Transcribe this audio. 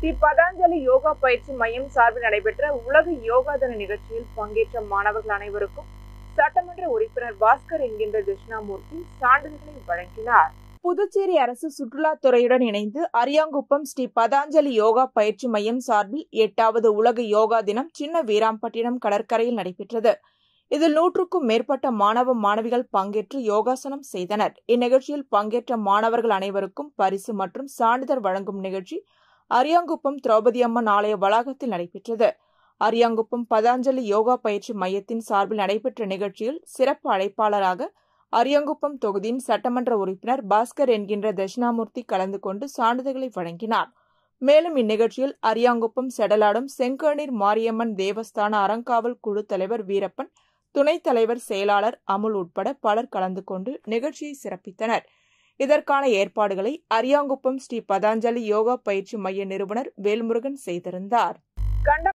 ஸ்ரீ பதாஞ்சலி யோகா பயிற்சி மையம் சார்பில் நடைபெற்ற உலக யோகா தின நிகழ்ச்சியில் பங்கேற்ற மாணவர்கள் அனைவருக்கும் சட்டமன்ற உறுப்பினர் பாஸ்கர் என்கின்ற தட்சிணாமூர்த்தி சான்றிதழ்களை வழங்கினார் புதுச்சேரி அரசு சுற்றுலாத்துறையுடன் இணைந்து அரியாங்குப்பம் ஸ்ரீ பதாஞ்சலி யோகா பயிற்சி மையம் சார்பில் எட்டாவது உலக யோகா தினம் சின்ன வீராம்பட்டினம் கடற்கரையில் நடைபெற்றது இதில் நூற்றுக்கும் மேற்பட்ட மாணவ மாணவிகள் பங்கேற்று யோகாசனம் செய்தனர் இந்நிகழ்ச்சியில் பங்கேற்ற மாணவர்கள் அனைவருக்கும் பரிசு மற்றும் சான்றிதழ் வழங்கும் நிகழ்ச்சி அரியாங்குப்பம் திரௌபதி அம்மன் ஆலய வளாகத்தில் நடைபெற்றது அரியாங்குப்பம் பதாஞ்சலி யோகா பயிற்சி மையத்தின் சார்பில் நடைபெற்ற நிகழ்ச்சியில் சிறப்பு அழைப்பாளராக அரியாங்குப்பம் தொகுதியின் சட்டமன்ற உறுப்பினர் பாஸ்கர் என்கின்ற தட்சிணாமூர்த்தி கலந்து கொண்டு சான்றிதழ்களை வழங்கினார் மேலும் இந்நிகழ்ச்சியில் அரியாங்குப்பம் செடலாடும் செங்கணீர் மாரியம்மன் தேவஸ்தான அறங்காவல் குழு தலைவர் வீரப்பன் துணைத் தலைவர் செயலாளர் அமுல் உட்பட பலர் கலந்து கொண்டு நிகழ்ச்சியை சிறப்பித்தனர் இதற்கான ஏற்பாடுகளை அரியாங்குப்பம் ஸ்ரீ பதாஞ்சலி யோகா பயிற்சி மைய நிறுவனர் வேல்முருகன் செய்திருந்தார்